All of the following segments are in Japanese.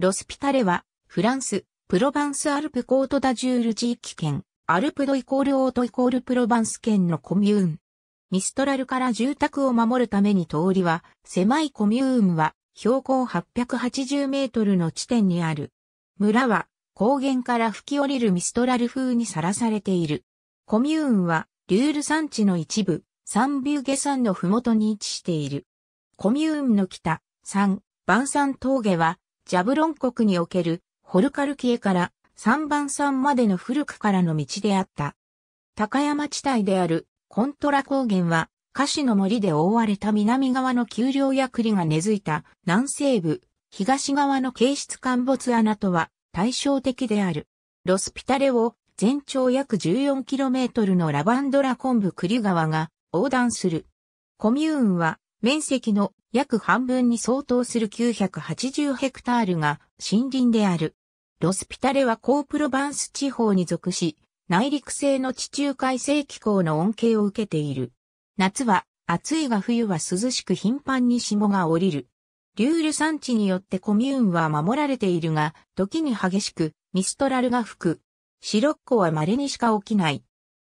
ロスピタレは、フランス、プロバンスアルプコートダジュール地域圏、アルプドイコールオートイコールプロバンス圏のコミューン。ミストラルから住宅を守るために通りは、狭いコミューンは、標高880メートルの地点にある。村は、高原から吹き降りるミストラル風にさらされている。コミューンは、リュール山地の一部、サンビューゲ山のふもとに位置している。コミューンの北、ン、バンサン峠は、ジャブロン国におけるホルカルキエから3番山までの古くからの道であった。高山地帯であるコントラ高原は、カシの森で覆われた南側の丘陵や栗が根付いた南西部、東側の形質陥没穴とは対照的である。ロスピタレを全長約 14km のラバンドラ昆布栗川が横断する。コミューンは面積の約半分に相当する980ヘクタールが森林である。ロスピタレはコープロバンス地方に属し、内陸性の地中海性気候の恩恵を受けている。夏は暑いが冬は涼しく頻繁に霜が降りる。リュール産地によってコミューンは守られているが、時に激しくミストラルが吹く。シロッコは稀にしか起きない。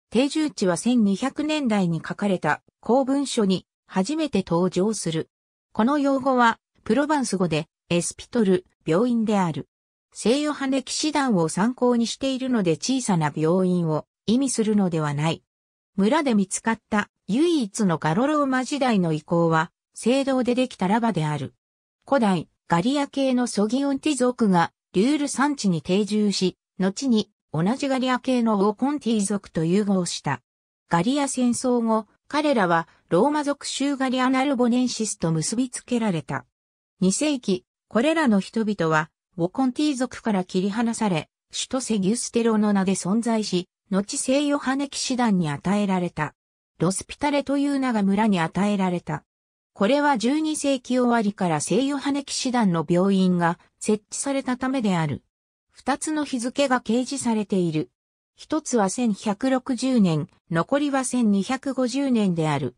定住地は1200年代に書かれた公文書に初めて登場する。この用語は、プロヴァンス語で、エスピトル、病院である。西ヨハネ騎士団を参考にしているので小さな病院を意味するのではない。村で見つかった唯一のガロローマ時代の遺構は、聖堂でできたラバである。古代、ガリア系のソギオンティ族が、リュール山地に定住し、後に同じガリア系のオコンティ族と融合した。ガリア戦争後、彼らはローマ族州ガリアナルボネンシスと結びつけられた。2世紀、これらの人々は、ウォコンティ族から切り離され、首都セギュステロの名で存在し、後聖ヨハネ騎士団に与えられた。ロスピタレという名が村に与えられた。これは12世紀終わりから聖ヨハネ騎士団の病院が設置されたためである。二つの日付が掲示されている。一つは1160年、残りは1250年である。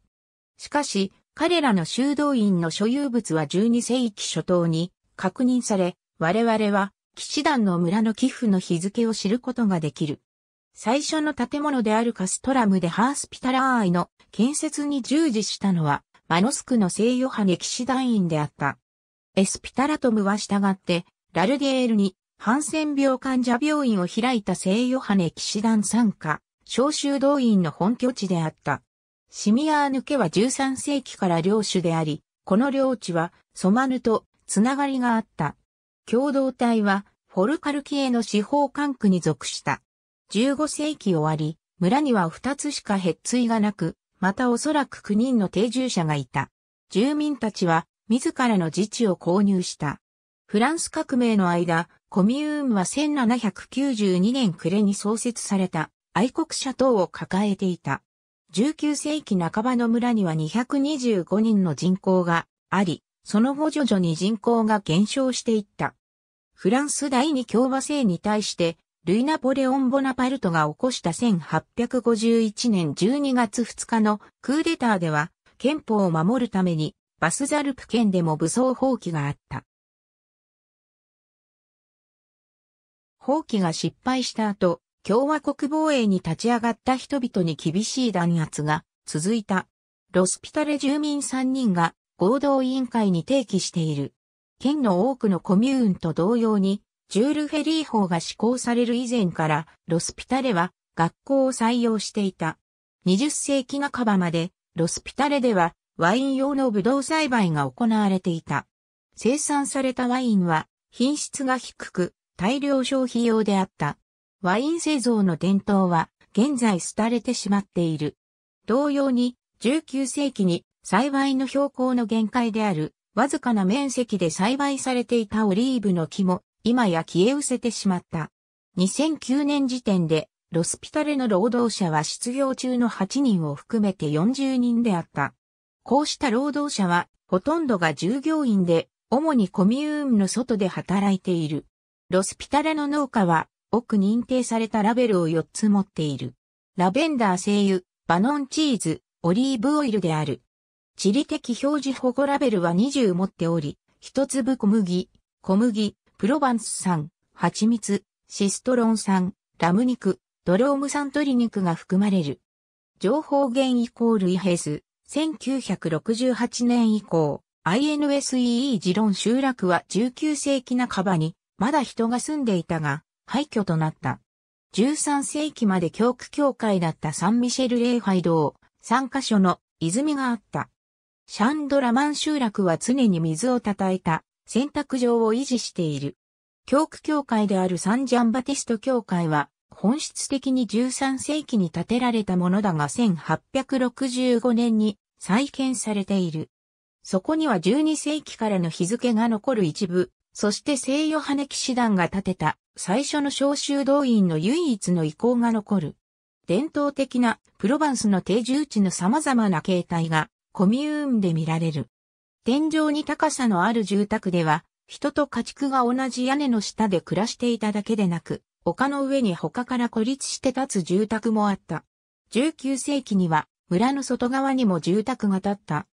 しかし、彼らの修道院の所有物は12世紀初頭に確認され、我々は騎士団の村の寄付の日付を知ることができる。最初の建物であるカストラムでハースピタラーイの建設に従事したのは、マノスクの西ヨハネ騎士団員であった。エスピタラトムは従って、ラルデエールにハンセン病患者病院を開いた聖ヨハネ騎士団参加、召集動員の本拠地であった。シミアーヌ家は13世紀から領主であり、この領地はソマヌとつながりがあった。共同体はフォルカルキエの司法管区に属した。15世紀終わり、村には2つしかへっついがなく、またおそらく9人の定住者がいた。住民たちは自らの自治を購入した。フランス革命の間、コミューンは1792年暮れに創設された愛国者等を抱えていた。19世紀半ばの村には225人の人口があり、その後徐々に人口が減少していった。フランス第二共和制に対して、ルイ・ナポレオン・ボナパルトが起こした1851年12月2日のクーデターでは、憲法を守るためにバスザルプ県でも武装放棄があった。放棄が失敗した後、共和国防衛に立ち上がった人々に厳しい弾圧が続いた。ロスピタレ住民3人が合同委員会に提起している。県の多くのコミューンと同様に、ジュール・フェリー法が施行される以前から、ロスピタレは学校を採用していた。20世紀半ばまで、ロスピタレではワイン用のブドウ栽培が行われていた。生産されたワインは品質が低く、大量消費用であった。ワイン製造の伝統は現在廃れてしまっている。同様に19世紀に栽培の標高の限界であるわずかな面積で栽培されていたオリーブの木も今や消え失せてしまった。2009年時点でロスピタレの労働者は失業中の8人を含めて40人であった。こうした労働者はほとんどが従業員で主にコミューンの外で働いている。ロスピタレの農家は、奥認定されたラベルを4つ持っている。ラベンダー精油、バノンチーズ、オリーブオイルである。地理的表示保護ラベルは20持っており、一粒小麦、小麦、プロバンス産、蜂蜜、シストロン酸、ラム肉、ドローム産鶏肉が含まれる。情報源イコールイヘス、1968年以降、INSEE 持論集落は19世紀半ばにまだ人が住んでいたが、廃墟となった。13世紀まで教区教会だったサンミシェル礼拝堂、3カ所の泉があった。シャンドラマン集落は常に水をたたえた洗濯場を維持している。教区教会であるサンジャンバティスト教会は、本質的に13世紀に建てられたものだが1865年に再建されている。そこには12世紀からの日付が残る一部、そして聖ヨハネ騎士団が建てた最初の召集動員の唯一の遺構が残る。伝統的なプロヴァンスの定住地の様々な形態がコミューンで見られる。天井に高さのある住宅では、人と家畜が同じ屋根の下で暮らしていただけでなく、丘の上に他から孤立して立つ住宅もあった。19世紀には村の外側にも住宅が建った。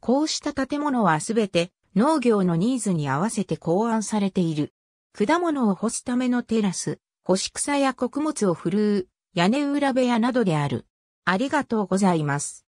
こうした建物はすべて農業のニーズに合わせて考案されている。果物を干すためのテラス、干し草や穀物を振るう、屋根裏部屋などである。ありがとうございます。